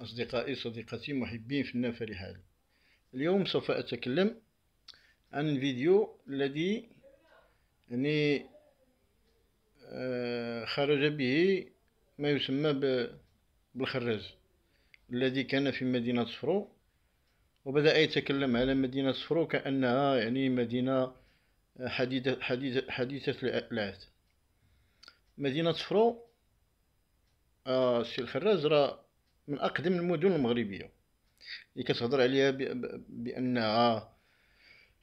أصدقائي صديقتي محبين فنان هذا اليوم سوف أتكلم عن الفيديو الذي يعني آه، خرج به ما يسمى بالخراز الذي كان في مدينة صفرو وبدأ يتكلم على مدينة صفرو كأنها يعني مدينة آه، حديثة, حديثة, حديثة العهد مدينة صفرو آه سي الخراز راه من أقدم المدن المغربية اللي كتهضر عليها بأنها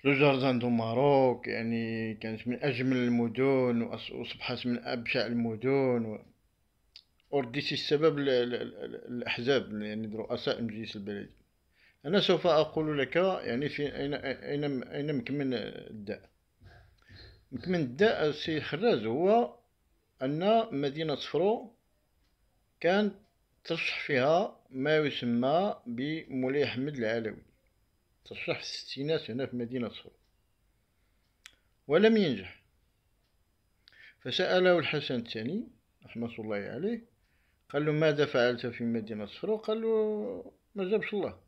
لو جاردان دو ماروك يعني كانت من أجمل المدن وصبحت من أبشع المدن و... ورديتي السبب ل... ل... الأحزاب يعني رؤساء المجلس البلدي أنا سوف أقول لك يعني في أين أين أين مكمن الداء مكمن الداء السي خراز هو أن مدينة صفرو كانت ترشح فيها ما يسمى بمولاي أحمد العلوي ترشح في الستينات هنا في مدينة صور ولم ينجح فسأله الحسن الثاني رحمة الله عليه قال له ماذا فعلت في مدينة صفرو قال له ما جابش الله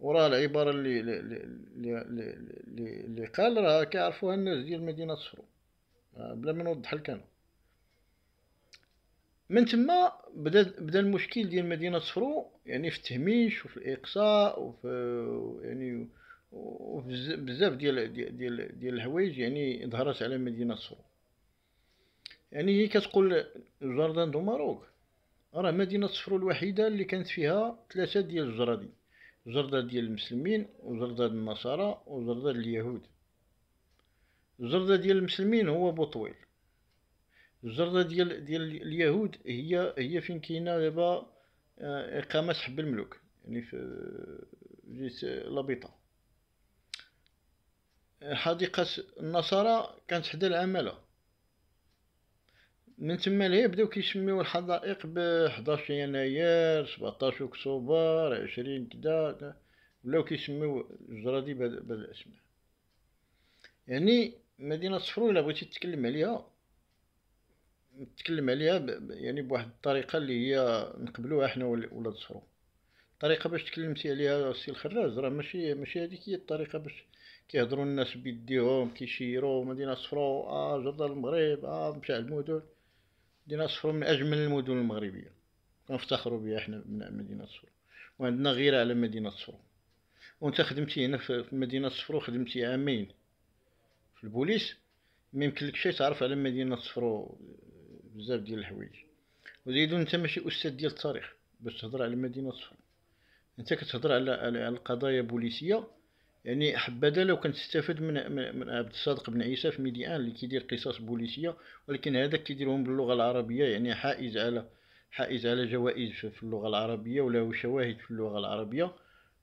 وراء العبارة اللي اللي اللي, اللي قال راه كيعرفوها الناس ديال مدينة صفرو بلا ما نوضح لك انا من تما بدا بدا المشكل ديال مدينه صفرو يعني في التهميش وفي الاقصاء وفي يعني بزاف ديال ديال ديال, الحوايج يعني ظهرت على مدينه صفرو يعني هي كتقول جاردان دو ماروك راه مدينه صفرو الوحيده اللي كانت فيها ثلاثه ديال الجردي جرده ديال المسلمين وجرده النصارى وجرده اليهود الجرده ديال المسلمين هو بوطويل الجرده ديال ديال اليهود هي هي فين كاينه دابا آه، اقامه حب الملوك يعني في جهه لابيطه حديقه النصارى كانت حدا العماله من تما لهي بداو كيسميو الحدائق بحداش يناير 17 اكتوبر عشرين كدا ولاو كيسميو الجره دي بهاد الاسماء يعني مدينه صفرو الا بغيتي تتكلم عليها نتكلم عليها يعني بواحد الطريقه اللي هي نقبلوها حنا ولاد صفرو الطريقه باش تكلمتي عليها السي الخراج راه ماشي ماشي هذيك هي الطريقه باش كيهضروا الناس بيديهم كيشيروا مدينه صفرو اه جرد المغرب اه مشى المدن مدينه صفرو من اجمل المدن المغربيه كنفتخروا بها حنا من مدينه صفرو وعندنا غيره على مدينه صفرو وانت خدمتي هنا في مدينه صفرو خدمتي عامين في البوليس ما يمكنلكش تعرف على مدينه صفرو بزاف ديال الحوايج وزيدون انت ماشي استاذ ديال التاريخ باش تهضر على مدينه صفر انت كتهضر على على القضايا بوليسيه يعني حبذا لو كنتستافد من من عبد الصادق بن عيسى في ميديان اللي كيدير قصص بوليسيه ولكن هذا كيديرهم باللغه العربيه يعني حائز على حائز على جوائز في اللغه العربيه ولا شواهد في اللغه العربيه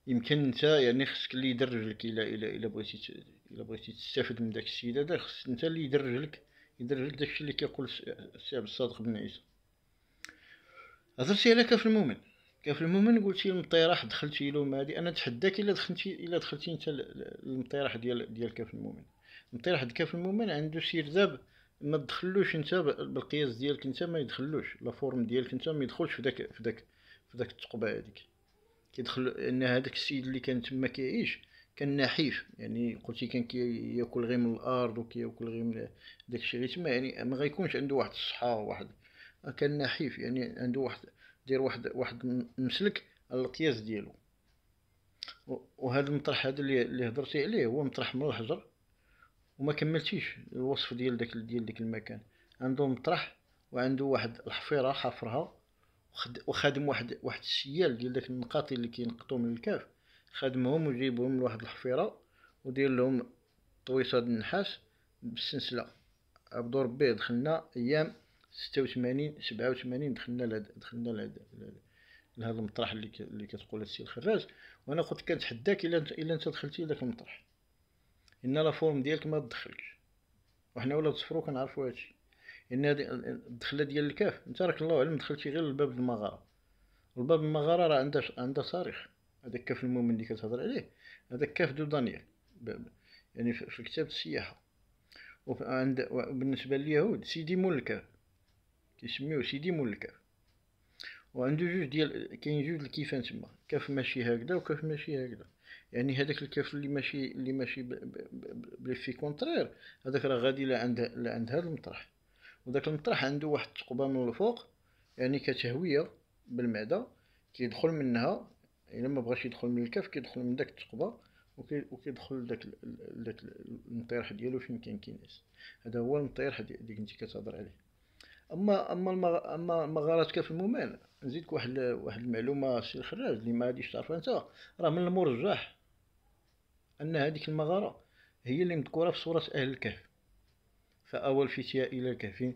يمكن انت يعني خصك اللي يدرج لك الى الى الى بغيتي الى بغيتي تستافد من داك السيد هذا خص انت اللي يدرج لك يدير داكشي اللي كيقول السي عبد الصادق بن عيسى هضرتي على كاف المؤمن كاف المؤمن قلتي المطيرح دخلتي له ما هادي انا نتحداك الا دخلتي الا دخلتي انت المطيرح ديال ديال كاف المؤمن المطيره ديال كاف المؤمن عنده سرداب ما تدخلوش انت بالقياس ديالك انت ما يدخلوش لا فورم ديالك انت ما يدخلش في داك في داك في داك الثقبه هذيك كيدخل ان هذاك السيد اللي كان تما كيعيش كان نحيف يعني قلتي كان كياكل غير من الارض وكياكل غير من داكشي غير تما يعني ما غيكونش عنده واحد الصحه واحد كان نحيف يعني عنده واحد دير واحد واحد مسلك القياس ديالو وهذا المطرح هذا اللي هضرتي عليه هو مطرح من الحجر وما كملتيش الوصف ديال داك ديال داك المكان عنده مطرح وعنده واحد الحفيره حفرها وخدم واحد واحد السيال ديال داك النقاط اللي كينقطو من الكاف خدمهم وجيبهم لواحد الحفيره ودير لهم طويصه د النحاس بالسلسله عبدو ربي دخلنا ايام ستة 87 سبعة دخلنا لهاد دخلنا لهاد لهاد المطرح اللي ك... اللي كتقول السي الخراج وانا قلت كنتحداك الا الا انت دخلتي لذاك المطرح ان لا فورم ديالك ما تدخلش وحنا ولا تصفرو كنعرفو هادشي ان هادي الدخله ديال الكاف انت راك الله اعلم دخلتي غير لباب المغاره والباب المغاره راه عندها عندها صاريخ هذاك كاف المؤمن اللي كتهضر عليه هذاك كاف دو دانيال يعني في كتاب السياحه وعند بالنسبه لليهود سيدي مول الكاف كيسميوه سيدي مول الكاف وعندو جوج ديال كاين جوج الكيفان تما كاف ماشي هكذا وكاف ماشي هكذا يعني هذاك الكاف اللي ماشي اللي ماشي بليفي كونترير هذاك راه غادي لا عند لا عند هذا المطرح وداك المطرح عنده واحد الثقبه من الفوق يعني كتهويه بالمعده كيدخل منها الا ما بغاش يدخل من الكف كيدخل من داك التقبه وكيدخل داك داك المطيرح ديالو فين كاين كينيس هذا هو المطيرح اللي كنتي كتهضر عليه اما اما المغ... اما المغارات كف المومان نزيدك واحد واحد المعلومه سي الخراج اللي ما غاديش تعرفها انت راه من المرجح ان هذيك المغاره هي اللي مذكوره في سوره اهل الكهف فاول فتيا الى الكهف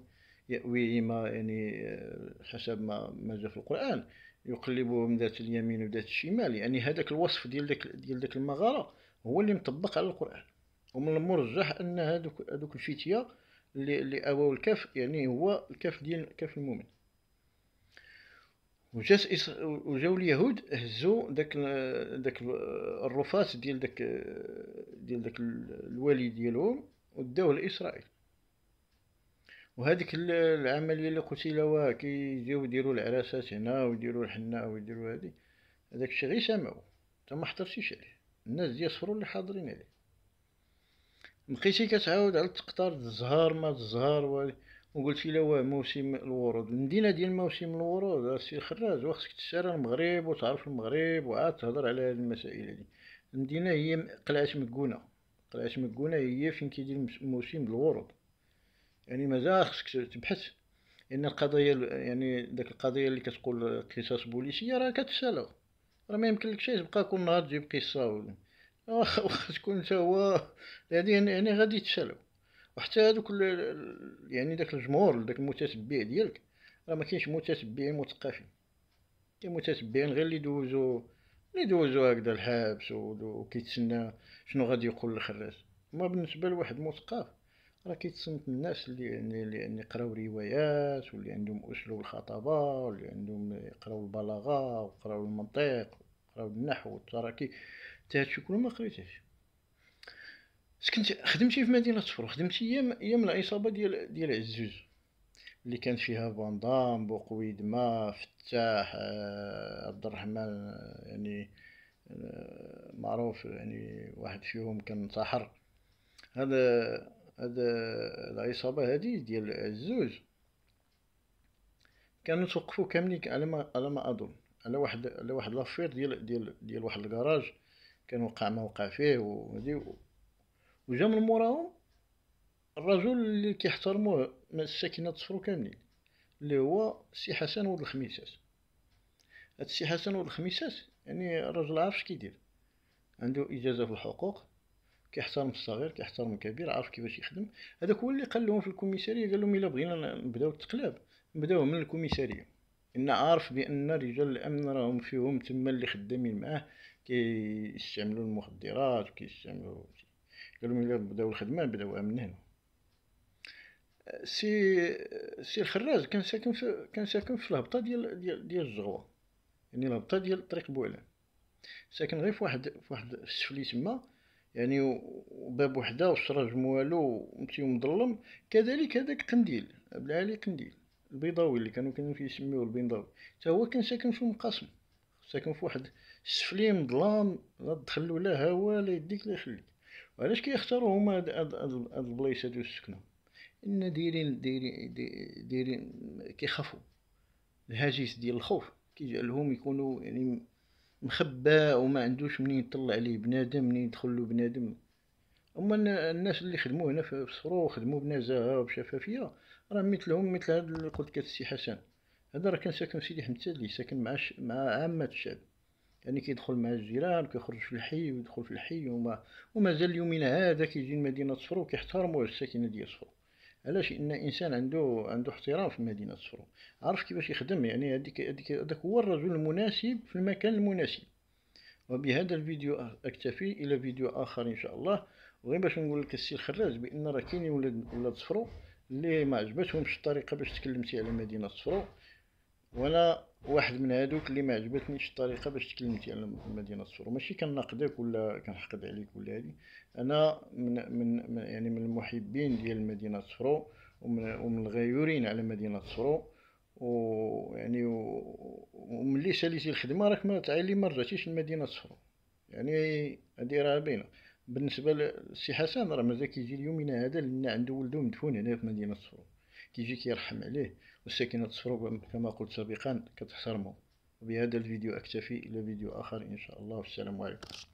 يأويهما يعني حسب ما ما جاء في القران يقلبهم ذات اليمين وذات الشمال يعني هذاك الوصف ديال داك ديال داك المغاره هو اللي مطبق على القران ومن المرجح ان هذوك هذوك الفتيه اللي اللي اواو الكاف يعني هو الكف ديال كف المؤمن وجاس وجاو اليهود هزوا داك داك الرفات ديال داك ديال داك الوالي ديالهم وداوه لاسرائيل وهذيك العمليه اللي قلتي لها كيجيو يديروا العراسات هنا ويديروا الحناء ويديروا هذه هذاك الشيء غير سمعوا انت ما حضرتيش عليه الناس ديال صفرو اللي حاضرين عليه بقيتي كتعاود على تقطار الزهر ما الزهر و... وقلتي واه موسم الورود المدينه ديال موسم الورود السي خراج وخصك تسارى المغرب وتعرف المغرب وعاد تهضر على هذه المسائل هذه المدينه هي قلعه مكونه قلعه مكونه هي فين كيدير موسم الورود يعني مازال خصك تبحث ان القضيه يعني داك القضيه اللي كتقول قصص بوليسيه راه كتسالا راه ما شي تبقى كل نهار تجيب قصه واخا تكون حتى هو يعني يعني غادي تسالى وحتى هذوك يعني داك الجمهور داك المتتبع ديالك راه ما كاينش متتبعين مثقفين كاين متتبعين غير اللي دوزو اللي دوزو هكذا الحبس وكيتسنى شنو غادي يقول الخراج ما بالنسبه لواحد مثقف راه كيتصنت الناس اللي اللي يقراو روايات واللي عندهم اسلوب الخطابه واللي عندهم يقراو البلاغه وقراو المنطق وقراو النحو والتراكي حتى هادشي كله ما قريتهش سكنت خدمتي في مدينه صفر خدمتي ايام ايام العصابه ديال ديال عزوز اللي كان فيها فاندام ما فتاح آه، عبد الرحمن يعني آه، معروف يعني واحد فيهم كان انتحر هذا هاد العصابه هادي ديال الزوج كانوا توقفوا كاملين على ما على ما اظن على واحد على واحد لافير ديال ديال ديال واحد الكراج كان وقع ما وقع فيه وهادي وجا من موراهم الرجل اللي كيحترموه من الساكنه تصفرو كاملين اللي هو سي حسن ولد الخميسات هاد السي حسن ولد الخميسات يعني الرجل عارف كيدير عنده اجازه في الحقوق كيحترم الصغير كيحترم الكبير عارف كيفاش يخدم هذاك هو اللي قال لهم في الكوميساريه قال لهم الا بغينا نبداو التقلاب نبداو من الكوميساريه ان عارف بان رجال الامن راهم فيهم تما اللي خدامين معاه كيستعملوا المخدرات كيستعملوا قال لهم الا بداو الخدمه بداو من هنا سي سي الخراج كان ساكن في كان ساكن في الهبطه ديال ديال ديال الزغوه يعني الهبطه ديال طريق بوعلان ساكن غير في واحد في واحد السفلي تما يعني باب وحده والسراج موالو ومشي مظلم كذلك هذاك قنديل العالي قنديل البيضاوي اللي كانوا كانوا يسميوه البيضاوي حتى هو كان ساكن في مقاسم ساكن في واحد السفليم مظلام لا تدخل لا هوا لا يديك لا يخليك وعلاش كيختاروا هما هاد هاد البلايص هادو السكنه ان دايرين دايرين دايرين كيخافوا الهاجس ديال الخوف كيجعلهم يكونوا يعني مخبى وما عندوش منين يطلع عليه بنادم منين يدخل له بنادم اما الناس اللي خدموا هنا في الصرو خدموا بنزاهه وبشفافيه راه مثلهم مثل هذا اللي قلت لك السي حسن هذا راه كان ساكن في سيدي حمد اللي ساكن مع ش... مع عامه الشعب يعني كيدخل مع الجيران كيخرج في الحي ويدخل في الحي وما ومازال يومنا هذا كيجي لمدينه صفرو كيحترموا الساكنه ديال صفرو علاش ان انسان عنده عنده احترام في مدينه صفرو عارف كيفاش يخدم يعني هذيك هذيك هذاك هو الرجل المناسب في المكان المناسب وبهذا الفيديو اكتفي الى فيديو اخر ان شاء الله وغير باش نقول لك السي الخراج بان راه كاينين ولاد ولاد صفرو اللي ما عجبتهمش الطريقه باش تكلمتي على مدينه صفرو وانا واحد من هادوك اللي ما عجبتنيش الطريقه باش تكلمتي على مدينه الصوره ماشي كنقدك ولا كنحقد عليك ولا هادي انا من, من يعني من المحبين ديال مدينه الصوره ومن, ومن الغيورين على مدينه الصوره ويعني وملي ساليتي الخدمه راك ما تعالي ما رجعتيش لمدينه الصوره يعني هادي راه باينه بالنسبه لسي حسن راه مازال كيجي اليومين هذا لان عنده ولده مدفون هنا في مدينه السورو كيجي كيرحم عليه والساكنة الصفر كما قلت سابقا كتحترموا بهذا الفيديو أكتفي إلى فيديو آخر إن شاء الله والسلام عليكم